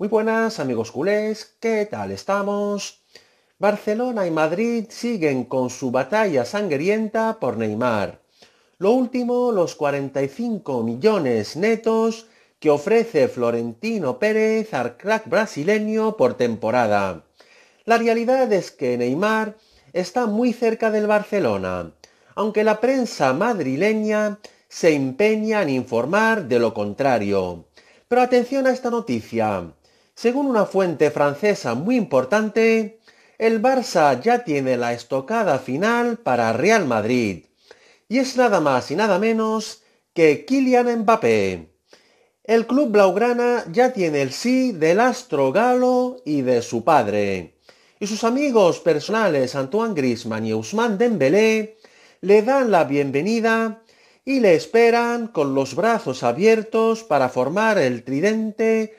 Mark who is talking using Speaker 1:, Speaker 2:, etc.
Speaker 1: Muy buenas amigos culés, ¿qué tal estamos? Barcelona y Madrid siguen con su batalla sangrienta por Neymar. Lo último, los 45 millones netos que ofrece Florentino Pérez al crack brasileño por temporada. La realidad es que Neymar está muy cerca del Barcelona, aunque la prensa madrileña se empeña en informar de lo contrario. Pero atención a esta noticia. Según una fuente francesa muy importante, el Barça ya tiene la estocada final para Real Madrid. Y es nada más y nada menos que Kylian Mbappé. El club blaugrana ya tiene el sí del astro galo y de su padre. Y sus amigos personales Antoine Griezmann y Ousmane Dembélé le dan la bienvenida y le esperan con los brazos abiertos para formar el tridente